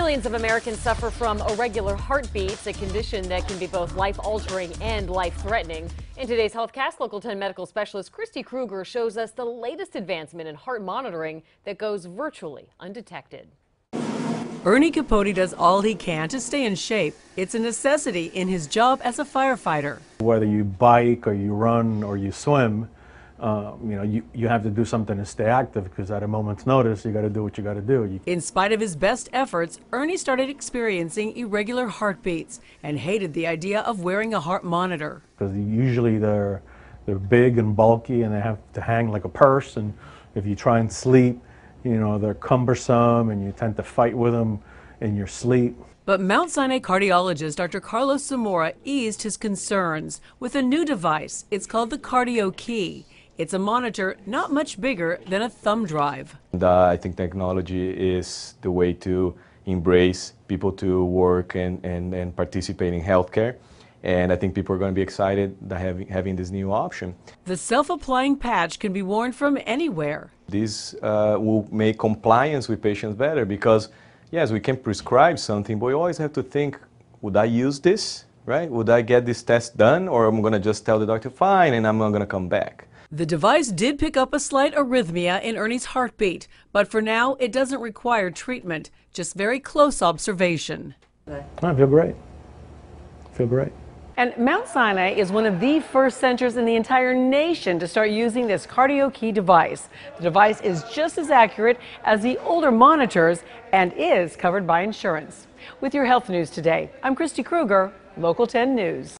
Millions of Americans suffer from irregular heartbeats, a condition that can be both life altering and life threatening. In today's HealthCast, Local 10 medical specialist Christy Krueger shows us the latest advancement in heart monitoring that goes virtually undetected. Ernie Capote does all he can to stay in shape. It's a necessity in his job as a firefighter. Whether you bike or you run or you swim, um, you know, you, you have to do something to stay active because at a moment's notice, you got to do what you got to do. You In spite of his best efforts, Ernie started experiencing irregular heartbeats and hated the idea of wearing a heart monitor. Because usually they're, they're big and bulky and they have to hang like a purse. And if you try and sleep, you know, they're cumbersome and you tend to fight with them in your sleep. But Mount Sinai cardiologist Dr. Carlos Zamora eased his concerns with a new device. It's called the Cardio Key. It's a monitor not much bigger than a thumb drive. I think technology is the way to embrace people to work and, and, and participate in healthcare. And I think people are going to be excited that having, having this new option. The self-applying patch can be worn from anywhere. This uh, will make compliance with patients better because, yes, we can prescribe something, but we always have to think, would I use this, right? Would I get this test done or am I going to just tell the doctor, fine, and I'm not going to come back? The device did pick up a slight arrhythmia in Ernie's heartbeat, but for now, it doesn't require treatment, just very close observation. I feel great. I feel great. And Mount Sinai is one of the first centers in the entire nation to start using this cardio key device. The device is just as accurate as the older monitors and is covered by insurance. With your health news today, I'm Christy Krueger, Local 10 News.